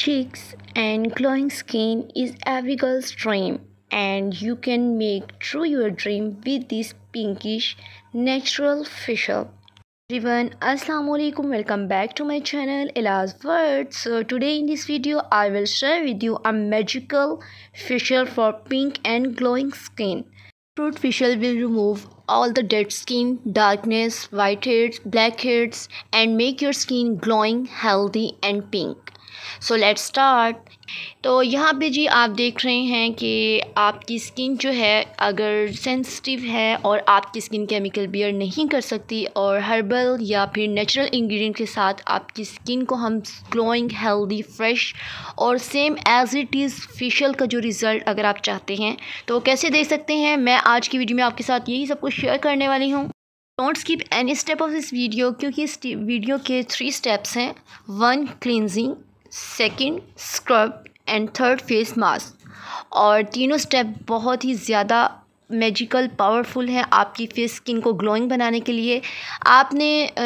cheeks and glowing skin is every girl's dream and you can make true your dream with this pinkish natural facial everyone assalamu alaikum welcome back to my channel ela's world so today in this video i will share with you a magical facial for pink and glowing skin fruit facial will remove all the dead skin darkness whiteheads blackheads and make your skin glowing healthy and pink so let start तो यहाँ पे जी आप देख रहे हैं कि आपकी skin जो है अगर सेंसिटिव है और आपकी स्किन केमिकल बियर नहीं कर सकती और हर्बल या फिर नेचुरल इंग्रेडिएंट के साथ आपकी स्किन को हम ग्लोइंग हेल्दी फ्रेश और same as it is facial का जो रिज़ल्ट अगर आप चाहते हैं तो कैसे देख सकते हैं मैं आज की वीडियो में आपके साथ यही सब कुछ शेयर करने वाली हूँ don't skip any step of this video क्योंकि इस वीडियो के थ्री स्टेप्स हैं one cleansing second scrub and third face mask और तीनों स्टेप बहुत ही ज़्यादा मैजिकल पावरफुल हैं आपकी फेस स्किन को ग्लोइंग बनाने के लिए आपने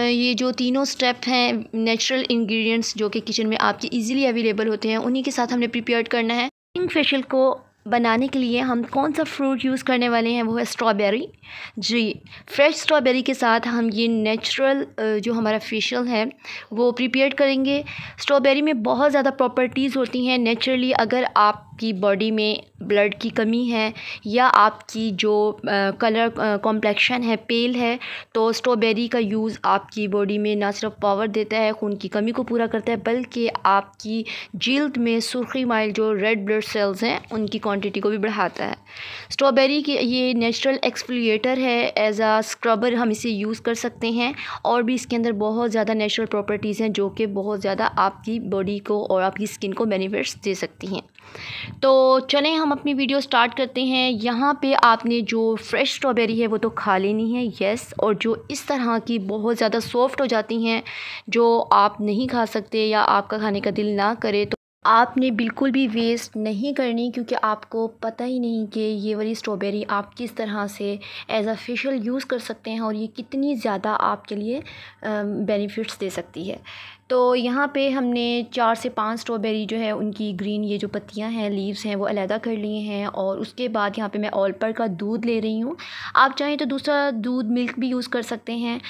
ये जो तीनों स्टेप हैं नेचुरल इंग्रेडिएंट्स जो कि किचन में आपके इजीली अवेलेबल होते हैं उन्हीं के साथ हमने प्रिपेयर करना है फेशियल को बनाने के लिए हम कौन सा फ्रूट यूज़ करने वाले हैं वो है स्ट्रॉबेरी जी फ्रेश स्ट्रॉबेरी के साथ हम ये नेचुरल जो हमारा फेशियल है वो प्रिपेयर करेंगे स्ट्रॉबेरी में बहुत ज़्यादा प्रॉपर्टीज़ होती हैं नेचुरली अगर आप आपकी बॉडी में ब्लड की कमी है या आपकी जो कलर कॉम्प्लेक्शन है पेल है तो स्ट्रॉबेरी का यूज़ आपकी बॉडी में ना सिर्फ पावर देता है खून की कमी को पूरा करता है बल्कि आपकी जल्द में सुर्खी माइल जो रेड ब्लड सेल्स हैं उनकी क्वांटिटी को भी बढ़ाता है स्ट्रॉबेरी के ये नेचुरल एक्सफोलिएटर है एज आ स्क्रबर हम इसे यूज़ कर सकते हैं और भी इसके अंदर बहुत ज़्यादा नेचुरल प्रॉपर्टीज़ हैं जो कि बहुत ज़्यादा आपकी बॉडी को और आपकी स्किन को बेनिफिट्स दे सकती हैं तो चलें हम अपनी वीडियो स्टार्ट करते हैं यहाँ पे आपने जो फ्रेश स्ट्रॉबेरी है वो तो खा लेनी है येस और जो इस तरह की बहुत ज़्यादा सॉफ्ट हो जाती हैं जो आप नहीं खा सकते या आपका खाने का दिल ना करे तो आपने बिल्कुल भी वेस्ट नहीं करनी क्योंकि आपको पता ही नहीं कि ये वाली स्ट्रॉबेरी आप किस तरह से एज आ फेशियल यूज़ कर सकते हैं और ये कितनी ज़्यादा आपके लिए बेनिफिट्स दे सकती है तो यहाँ पे हमने चार से पांच स्ट्रॉबेरी जो है उनकी ग्रीन ये जो पत्तियाँ हैं लीव्स हैं वो अलहदा कर लिए हैं और उसके बाद यहाँ पे मैं ऑलपर का दूध ले रही हूँ आप चाहें तो दूसरा दूध मिल्क भी यूज़ कर सकते हैं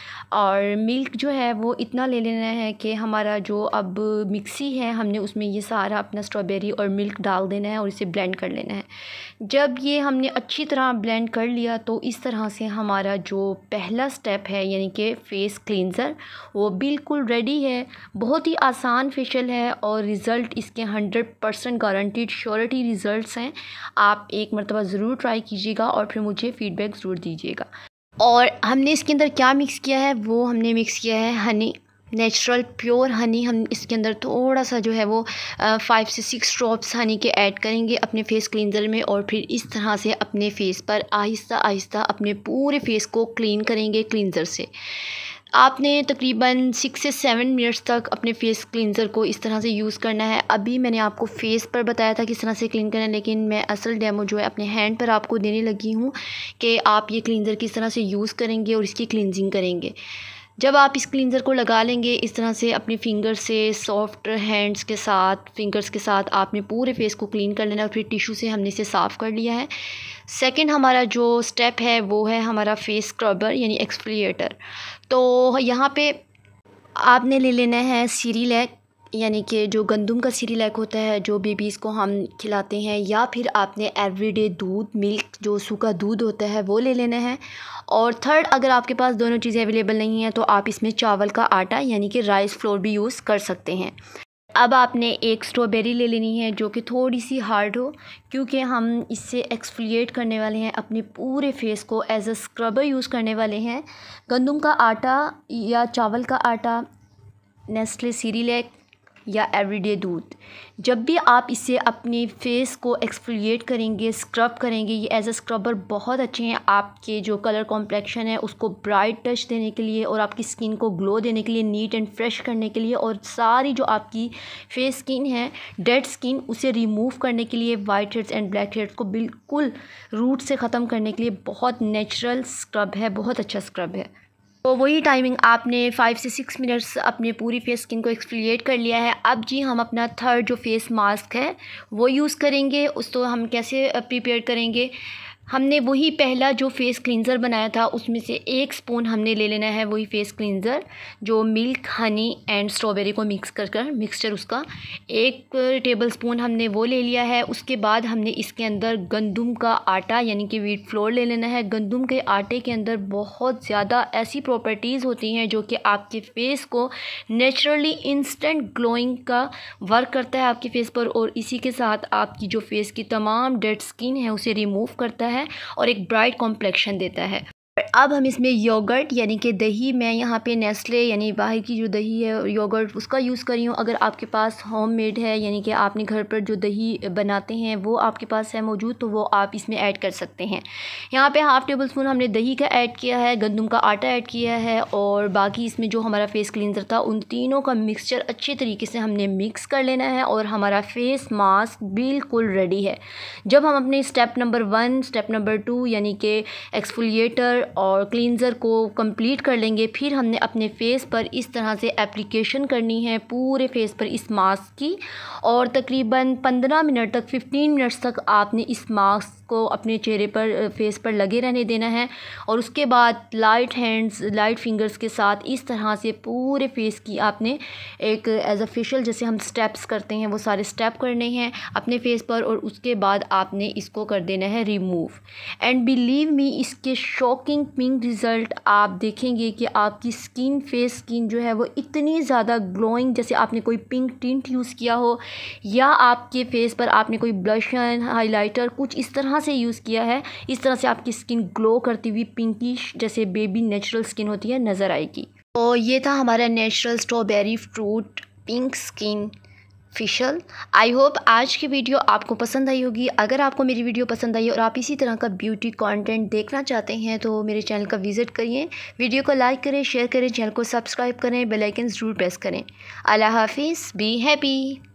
और मिल्क जो है वो इतना ले लेना है कि हमारा जो अब मिक्सी है हमने उसमें ये सारा अपना स्ट्रॉबेरी और मिल्क डाल देना है और इसे ब्लेंड कर लेना है जब ये हमने अच्छी तरह ब्लेंड कर लिया तो इस तरह से हमारा जो पहला स्टेप है यानी कि फ़ेस क्लिनज़र वो बिल्कुल रेडी है बहुत ही आसान फेशियल है और रिज़ल्ट इसके hundred percent guaranteed surety results हैं आप एक मरतबा ज़रूर ट्राई कीजिएगा और फिर मुझे फ़ीडबैक ज़रूर दीजिएगा और हमने इसके अंदर क्या मिक्स किया है वो हमने मिक्स किया है हनी नेचुरल प्योर हनी हम इसके अंदर थोड़ा सा जो है वो फाइव से सिक्स ड्रॉप्स हनी के ऐड करेंगे अपने फेस क्लिनजर में और फिर इस तरह से अपने फेस पर आहिस्ता आहिस्ता अपने पूरे फेस को क्लीन करेंगे क्लिनजर से आपने तकरीबन सिक्स से सेवन मिनट्स तक अपने फेस क्लिनज़र को इस तरह से यूज़ करना है अभी मैंने आपको फेस पर बताया था किस तरह से क्लीन करना है लेकिन मैं असल डेमो जो है अपने हैंड पर आपको देने लगी हूँ कि आप ये क्लिनज़र किस तरह से यूज़ करेंगे और इसकी क्लिनजिंग करेंगे जब आप इस क्लिनज़र को लगा लेंगे इस तरह से अपने फिंगर से सॉफ्ट हैंड्स के साथ फिंगर्स के साथ आपने पूरे फेस को क्लीन कर लेना और फिर टिशू से हमने इसे साफ़ कर लिया है सेकंड हमारा जो स्टेप है वो है हमारा फेस स्क्रबर यानी एक्सफ्लिएटर तो यहाँ पे आपने ले लेना है सीरी लैक यानी कि जो गंदम का सीरी लैक होता है जो बेबीज़ को हम खिलाते हैं या फिर आपने एवरीडे दूध मिल्क जो सूखा दूध होता है वो ले लेना है और थर्ड अगर आपके पास दोनों चीज़ें अवेलेबल नहीं हैं तो आप इसमें चावल का आटा यानी कि राइस फ्लोर भी यूज़ कर सकते हैं अब आपने एक स्ट्रॉबेरी ले लेनी है जो कि थोड़ी सी हार्ड हो क्योंकि हम इससे एक्सफोलिएट करने वाले हैं अपने पूरे फेस को एज अ स्क्रबर यूज़ करने वाले हैं गंदम का आटा या चावल का आटा नेस्ले सीरीलेक या एवरीडे दूध जब भी आप इसे अपने फेस को एक्सफोलिएट करेंगे स्क्रब करेंगे ये एज अ स्क्रबर बहुत अच्छे हैं आपके जो कलर कॉम्प्लेक्शन है उसको ब्राइट टच देने के लिए और आपकी स्किन को ग्लो देने के लिए नीट एंड फ्रेश करने के लिए और सारी जो आपकी फेस स्किन है डेड स्किन उसे रिमूव करने के लिए whiteheads and blackheads को बिल्कुल रूट से ख़त्म करने के लिए बहुत नेचुरल स्क्रब है बहुत अच्छा स्क्रब है तो वही टाइमिंग आपने फ़ाइव से सिक्स मिनट्स अपने पूरी फेस स्किन को एक्सफिलिएट कर लिया है अब जी हम अपना थर्ड जो फेस मास्क है वो यूज़ करेंगे उसको हम कैसे प्रिपेयर करेंगे हमने वही पहला जो फेस क्लिनज़र बनाया था उसमें से एक स्पून हमने ले लेना है वही फेस क्लिनज़र जो मिल्क हनी एंड स्ट्रॉबेरी को मिक्स कर कर मिक्सचर उसका एक टेबल स्पून हमने वो ले लिया है उसके बाद हमने इसके अंदर गंदम का आटा यानी कि वीट फ्लोर ले लेना है गंदम के आटे के अंदर बहुत ज़्यादा ऐसी प्रॉपर्टीज़ होती हैं जो कि आपके फेस को नेचुरली इंस्टेंट ग्लोइंग का वर्क करता है आपके फेस पर और इसी के साथ आपकी जो फेस की तमाम डेड स्किन है उसे रिमूव करता है है और एक ब्राइट कॉम्प्लेक्शन देता है अब हम इसमें योगर्ट यानी कि दही मैं यहाँ पे नेस्ले यानी बाहर की जो दही है योगर्ट उसका यूज़ करी हूँ अगर आपके पास होम मेड है यानी कि आपने घर पर जो दही बनाते हैं वो आपके पास है मौजूद तो वो आप इसमें ऐड कर सकते हैं यहाँ पे हाफ़ टेबल स्पून हमने दही का ऐड किया है गंदम का आटा ऐड किया है और बाकी इसमें जो हमारा फेस क्लिनजर था उन तीनों का मिक्सचर अच्छे तरीके से हमने मिक्स कर लेना है और हमारा फेस मास्क बिल्कुल रेडी है जब हम अपने step number one step number two यानी कि एक्सफोलिएटर और क्लिनज़र को कंप्लीट कर लेंगे फिर हमने अपने फेस पर इस तरह से एप्लीकेशन करनी है पूरे फेस पर इस मास्क की और तकरीबन पंद्रह मिनट तक फिफ्टीन मिनट्स तक आपने इस मास्क को अपने चेहरे पर फेस पर लगे रहने देना है और उसके बाद लाइट हैंड्स लाइट फिंगर्स के साथ इस तरह से पूरे फेस की आपने एक एज अ फेशियल जैसे हम स्टेप्स करते हैं वो सारे स्टेप करने हैं अपने फेस पर और उसके बाद आपने इसको कर देना है रिमूव एंड बिलीव मी इसके शॉकिंग पिंक रिज़ल्ट आप देखेंगे कि आपकी स्किन फेस स्किन जो है वो इतनी ज़्यादा ग्लोइंग जैसे आपने कोई पिंक टिंट यूज़ किया हो या आपके फेस पर आपने कोई ब्लशन हाइलाइटर कुछ इस तरह से यूज़ किया है इस तरह से आपकी स्किन ग्लो करती हुई पिंकिश जैसे बेबी नेचुरल स्किन होती है नज़र आएगी तो ये था हमारा natural strawberry fruit pink skin facial I hope आज की वीडियो आपको पसंद आई होगी अगर आपको मेरी वीडियो पसंद आई और आप इसी तरह का ब्यूटी कंटेंट देखना चाहते हैं तो मेरे चैनल का विज़िट करिए वीडियो को लाइक करें शेयर करें चैनल को सब्सक्राइब करें आइकन ज़रूर प्रेस करें अल्लाह हाफिज़ बी हैप्पी